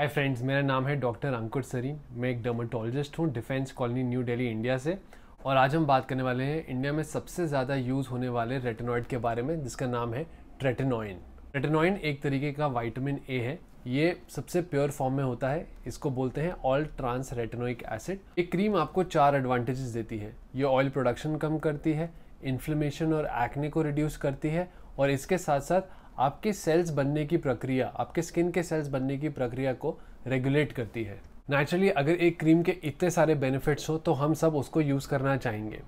hi friends मेरा नाम है डॉक्टर अंकुर सरीन मैं एक डर्माटोलॉजिस्ट हूँ Defence Colony New Delhi India से और आज हम बात करने वाले हैं इंडिया में सबसे ज़्यादा यूज़ होने वाले रेटेनॉइड के बारे में जिसका नाम है ट्रेटेनॉइन रेटेनॉइन एक तरीके का वाइटामिन ए है ये सबसे प्योर फॉर्म में होता है इसको बोलते हैं ऑल ट्रांस रेटेनोइक एसिड ये क्रीम आपको चार एडवांटेजेस देती है ये ऑयल प्रोडक्शन कम करती है इन्फ्लेमेशन और एक्ने को रिड्यूस करती है और इसके साथ साथ आपके सेल्स बनने की प्रक्रिया आपके स्किन के सेल्स बनने की प्रक्रिया को रेगुलेट करती है नेचुरली अगर एक क्रीम के इतने सारे बेनिफिट्स हो तो हम सब उसको यूज़ करना चाहेंगे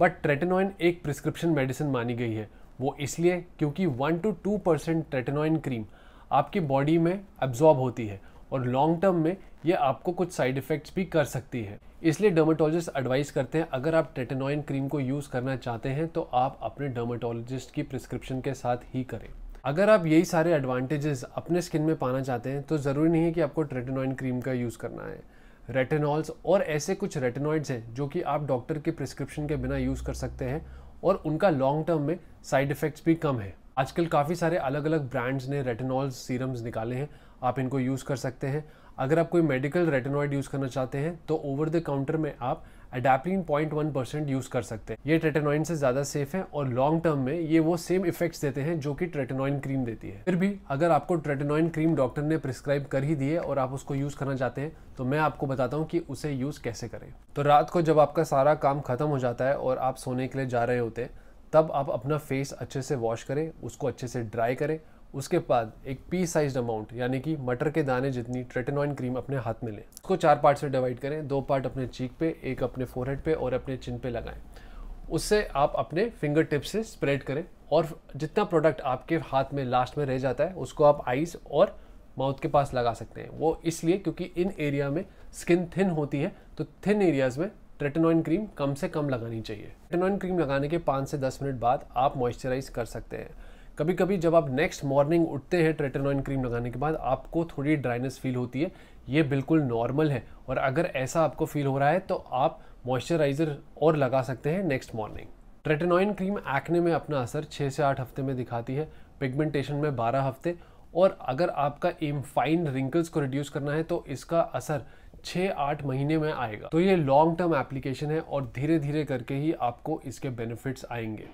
बट ट्रेटेनॉइन एक प्रिस्क्रिप्शन मेडिसिन मानी गई है वो इसलिए क्योंकि one two two percent tretinoin cream आपकी बॉडी में एब्जॉर्ब होती है और लॉन्ग टर्म में ये आपको कुछ साइड इफ़ेक्ट्स भी कर सकती है इसलिए डर्माटोलॉजिस्ट एडवाइस करते हैं अगर आप ट्रेटेनॉइन क्रीम को यूज़ करना चाहते हैं तो आप अपने डर्माटोलॉजिस्ट की प्रिस्क्रिप्शन के साथ ही करें अगर आप यही सारे एडवांटेजेस अपने स्किन में पाना चाहते हैं तो ज़रूरी नहीं है कि आपको ट्रेटेनॉइन क्रीम का यूज़ करना है रेटेनॉल्स और ऐसे कुछ रेटेनॉइड्स हैं जो कि आप डॉक्टर के प्रिस्क्रिप्शन के बिना यूज़ कर सकते हैं और उनका लॉन्ग टर्म में साइड इफ़ेक्ट्स भी कम है आजकल काफ़ी सारे अलग अलग ब्रांड्स ने रेटेनॉल्स सीरम्स निकाले हैं आप इनको यूज़ कर सकते हैं अगर आप कोई मेडिकल रेटेनॉइड यूज़ करना चाहते हैं तो ओवर द काउंटर में आप पॉइंट वन परसेंट यूज कर सकते हैं ये ट्रेटेनॉइन से ज्यादा सेफ है और लॉन्ग टर्म में ये वो सेम इफेक्ट्स देते हैं जो कि ट्रेटेनॉइन क्रीम देती है फिर भी अगर आपको ट्रेटेनॉइन क्रीम डॉक्टर ने प्रिस्क्राइब कर ही दी है और आप उसको यूज करना चाहते हैं तो मैं आपको बताता हूँ कि उसे यूज कैसे करें तो रात को जब आपका सारा काम खत्म हो जाता है और आप सोने के लिए जा रहे होते हैं तब आप अपना फेस अच्छे से वॉश करें उसको अच्छे से ड्राई करें उसके बाद एक पी साइज अमाउंट यानी कि मटर के दाने जितनी ट्रेटेनॉइन क्रीम अपने हाथ में लें उसको चार पार्ट से डिवाइड करें दो पार्ट अपने चीक पे एक अपने फोरहेड पे और अपने चिन पे लगाएं उससे आप अपने फिंगर टिप से स्प्रेड करें और जितना प्रोडक्ट आपके हाथ में लास्ट में रह जाता है उसको आप आइज़ और माउथ के पास लगा सकते हैं वो इसलिए क्योंकि इन एरिया में स्किन थिन होती है तो थिन एरियाज़ में ट्रेटेनॉइन क्रीम कम से कम लगानी चाहिए ट्रेटेनॉइन क्रीम लगाने के पाँच से दस मिनट बाद आप मॉइस्चराइज कर सकते हैं कभी कभी जब आप नेक्स्ट मॉर्निंग उठते हैं ट्रेटेनॉइन क्रीम लगाने के बाद आपको थोड़ी ड्राइनेस फील होती है ये बिल्कुल नॉर्मल है और अगर ऐसा आपको फील हो रहा है तो आप मॉइस्चराइज़र और लगा सकते हैं next morning tretinoin cream acne में अपना असर छः से आठ हफ्ते में दिखाती है पिगमेंटेशन में बारह हफ्ते और अगर आपका एम फाइन रिंकल्स को रिड्यूस करना है तो इसका असर छः आठ महीने में आएगा तो ये लॉन्ग टर्म एप्लीकेशन है और धीरे धीरे करके ही आपको इसके बेनिफिट्स आएंगे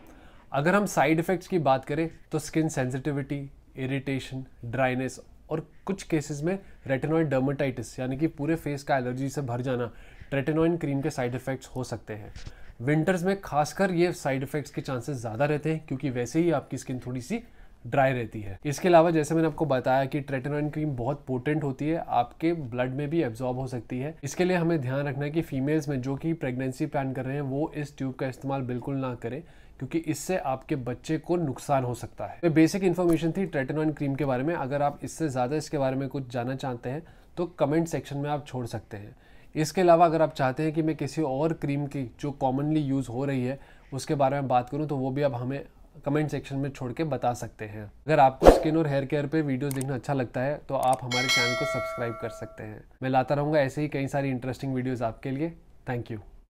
अगर हम साइड इफ़ेक्ट्स की बात करें तो स्किन सेंसिटिविटी इरिटेशन ड्राइनेस और कुछ केसेस में रेटेनॉइड डर्माटाइटिस यानी कि पूरे फेस का एलर्जी से भर जाना रेटेनॉइन क्रीम के साइड इफ़ेक्ट्स हो सकते हैं विंटर्स में खासकर ये साइड इफ़ेक्ट्स के चांसेस ज़्यादा रहते हैं क्योंकि वैसे ही आपकी स्किन थोड़ी सी ड्राई रहती है इसके अलावा जैसे मैंने आपको बताया कि ट्रेटेनॉइन क्रीम बहुत पोटेंट होती है आपके ब्लड में भी एब्जॉर्ब हो सकती है इसके लिए हमें ध्यान रखना है कि फीमेल्स में जो कि प्रेगनेंसी प्लान कर रहे हैं वो इस ट्यूब का इस्तेमाल बिल्कुल ना करें क्योंकि इससे आपके बच्चे को नुकसान हो सकता है तो ये बेसिक इन्फॉर्मेशन थी ट्रेटेनॉन क्रीम के बारे में अगर आप इससे ज़्यादा इसके बारे में कुछ जानना चाहते हैं तो कमेंट सेक्शन में आप छोड़ सकते हैं इसके अलावा अगर आप चाहते हैं कि मैं किसी और क्रीम की जो कॉमनली यूज़ हो रही है उसके बारे में बात करूँ तो वो भी आप हमें कमेंट सेक्शन में छोड़ के बता सकते हैं अगर आपको स्किन और हेयर केयर पे वीडियोस देखना अच्छा लगता है तो आप हमारे चैनल को सब्सक्राइब कर सकते हैं मैं लाता रहूँगा ऐसे ही कई सारी इंटरेस्टिंग वीडियोज़ आपके लिए थैंक यू